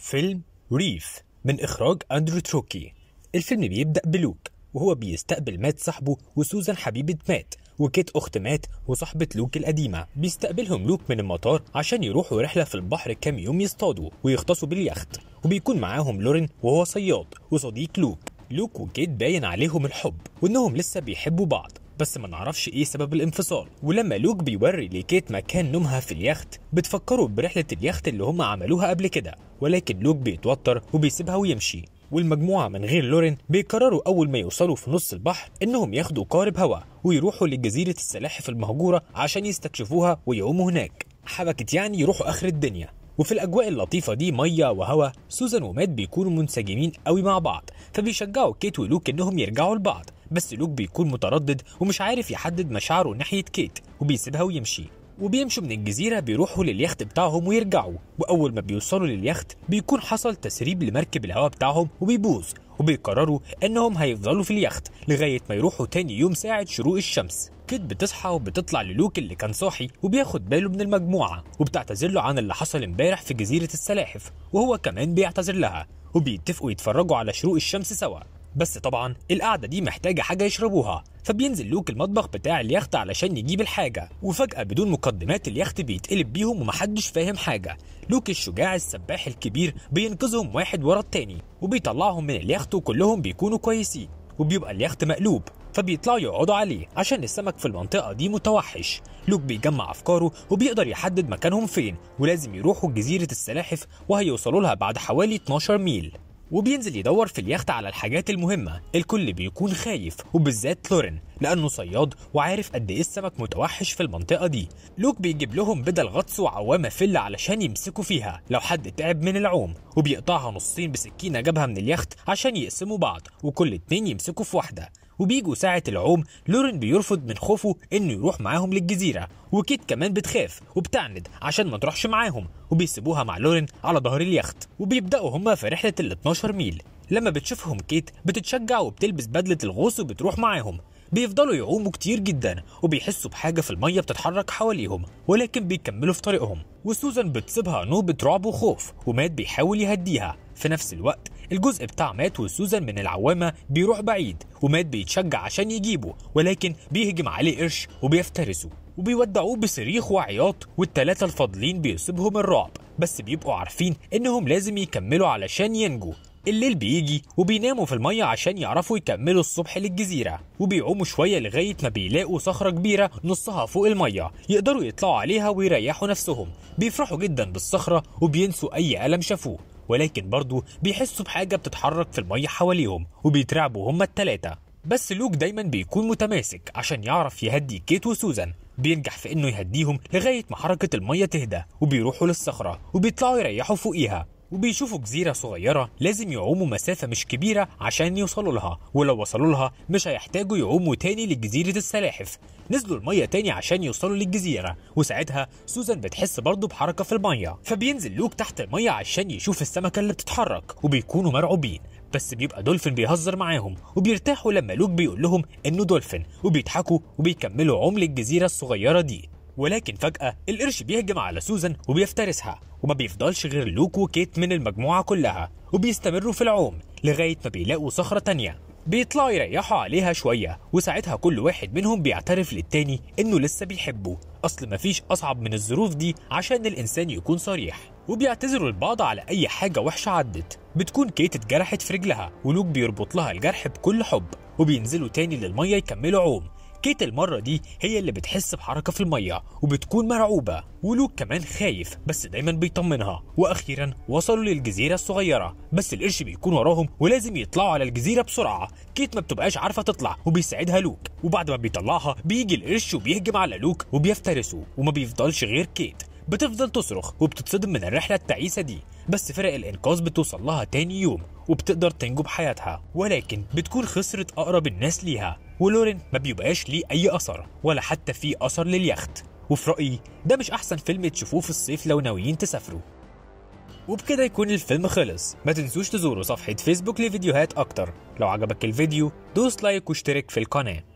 فيلم ريف من إخراج أندرو تروكي الفيلم بيبدأ بلوك وهو بيستقبل مات صاحبه وسوزان حبيبة مات وكيت أخت مات وصاحبة لوك القديمة بيستقبلهم لوك من المطار عشان يروحوا رحلة في البحر كام يوم يصطادوا ويغطسوا باليخت وبيكون معاهم لورين وهو صياد وصديق لوك لوك وكيت باين عليهم الحب وإنهم لسه بيحبوا بعض بس ما نعرفش ايه سبب الانفصال ولما لوك بيوري لكيت مكان نومها في اليخت بتفكروا برحلة اليخت اللي هم عملوها قبل كده ولكن لوك بيتوتر وبيسيبها ويمشي والمجموعة من غير لورين بيقرروا أول ما يوصلوا في نص البحر إنهم ياخدوا قارب هواء ويروحوا لجزيرة السلاحف المهجورة عشان يستكشفوها ويعوموا هناك حبكت يعني يروحوا آخر الدنيا وفي الأجواء اللطيفة دي مية وهوا سوزان ومات بيكونوا منسجمين قوي مع بعض فبيشجعوا كيت ولوك إنهم يرجعوا لبعض بس لوك بيكون متردد ومش عارف يحدد مشاعره ناحية كيت وبيسيبها ويمشي وبيمشوا من الجزيرة بيروحوا لليخت بتاعهم ويرجعوا وأول ما بيوصلوا لليخت بيكون حصل تسريب لمركب الهواء بتاعهم وبيبوظ وبيقرروا انهم هيفضلوا في اليخت لغايه ما يروحوا تاني يوم ساعه شروق الشمس كيت بتصحى وبتطلع للوك اللي كان صاحي وبياخد باله من المجموعه وبتعتذر له عن اللي حصل امبارح في جزيره السلاحف وهو كمان بيعتذر لها وبيتفقوا يتفرجوا على شروق الشمس سوا بس طبعا القعده دي محتاجه حاجه يشربوها فبينزل لوك المطبخ بتاع اليخت علشان يجيب الحاجه وفجاه بدون مقدمات اليخت بيتقلب بيهم ومحدش فاهم حاجه لوك الشجاع السباح الكبير بينقذهم واحد ورا التاني وبيطلعهم من اليخت وكلهم بيكونوا كويسين وبيبقى اليخت مقلوب فبيطلعوا يقعدوا عليه عشان السمك في المنطقة دي متوحش لوك بيجمع أفكاره وبيقدر يحدد مكانهم فين ولازم يروحوا جزيرة السلاحف وهيوصلوا لها بعد حوالي 12 ميل وبينزل يدور في اليخت على الحاجات المهمة الكل بيكون خايف وبالذات لورين لأنه صياد وعارف قد إيه السمك متوحش في المنطقة دي لوك بيجيب لهم بدل غطس وعوامة فل علشان يمسكوا فيها لو حد تعب من العوم وبيقطعها نصين بسكينة جابها من اليخت عشان يقسموا بعض وكل اتنين يمسكوا في واحدة وبيجوا ساعة العوم لورين بيرفض من خوفه إنه يروح معاهم للجزيرة وكيت كمان بتخاف وبتعند عشان ما تروحش معاهم وبيسيبوها مع لورين على ظهر اليخت وبيبدأوا هما في رحلة ال 12 ميل لما بتشوفهم كيت بتتشجع وبتلبس بدلة الغوص وبتروح معاهم بيفضلوا يعوموا كتير جدا وبيحسوا بحاجة في المية بتتحرك حواليهم ولكن بيكملوا في طريقهم وسوزان بتصيبها نوبة رعب وخوف ومات بيحاول يهديها في نفس الوقت الجزء بتاع مات وسوزان من العوامه بيروح بعيد ومات بيتشجع عشان يجيبه ولكن بيهجم عليه قرش وبيفترسه وبيودعوه بصريخ وعياط والتلاتة الفاضلين بيصيبهم الرعب بس بيبقوا عارفين انهم لازم يكملوا علشان ينجوا الليل بيجي وبيناموا في المية عشان يعرفوا يكملوا الصبح للجزيرة وبيعوموا شوية لغاية ما بيلاقوا صخرة كبيرة نصها فوق المية يقدروا يطلعوا عليها ويريحوا نفسهم بيفرحوا جدا بالصخرة وبينسوا أي ألم شافوه ولكن برضه بيحسوا بحاجة بتتحرك في المية حواليهم وبيترعبوا هما الثلاثه بس لوك دايما بيكون متماسك عشان يعرف يهدي كيت وسوزان بينجح في انه يهديهم لغاية ما حركة المية تهدى وبيروحوا للصخرة وبيطلعوا يريحوا فوقيها وبيشوفوا جزيرة صغيرة لازم يعوموا مسافة مش كبيرة عشان يوصلوا لها ولو وصلوا لها مش هيحتاجوا يعوموا تاني لجزيرة السلاحف نزلوا المية تاني عشان يوصلوا للجزيرة وساعتها سوزان بتحس برضه بحركة في المية فبينزل لوك تحت المية عشان يشوف السمكة اللي بتتحرك وبيكونوا مرعوبين بس بيبقى دولفين بيهزر معاهم وبيرتاحوا لما لوك بيقول لهم انه دولفين وبيضحكوا وبيكملوا عمل الجزيرة الصغيرة دي ولكن فجأة القرش بيهجم على سوزان وبيفترسها وما بيفضلش غير لوك وكيت من المجموعة كلها وبيستمروا في العوم لغاية ما بيلاقوا صخرة تانية بيطلعوا يريحوا عليها شوية وساعتها كل واحد منهم بيعترف للتاني إنه لسه بيحبه أصل مفيش أصعب من الظروف دي عشان الإنسان يكون صريح وبيعتذروا لبعض على أي حاجة وحشة عدت بتكون كيت اتجرحت في رجلها ولوك بيربط لها الجرح بكل حب وبينزلوا تاني للمية يكملوا عوم كيت المرة دي هي اللي بتحس بحركة في المية وبتكون مرعوبة ولوك كمان خايف بس دايما بيطمنها وأخيرا وصلوا للجزيرة الصغيرة بس القرش بيكون وراهم ولازم يطلعوا على الجزيرة بسرعة كيت ما بتبقاش عارفة تطلع وبيساعدها لوك وبعد ما بيطلعها بيجي القرش وبيهجم على لوك وبيفترسه وما بيفضلش غير كيت بتفضل تصرخ وبتتصدم من الرحلة التعيسة دي بس فرق الإنقاذ بتوصل لها تاني يوم وبتقدر تنجو بحياتها ولكن بتكون خسرت أقرب الناس ليها ولورين ما بيبقاش ليه أي أثر ولا حتى في أثر لليخت وفي رأيي ده مش أحسن فيلم تشوفوه في الصيف لو ناويين تسافروا وبكده يكون الفيلم خلص ما تنسوش تزوروا صفحة فيسبوك لفيديوهات أكتر لو عجبك الفيديو دوس لايك واشترك في القناة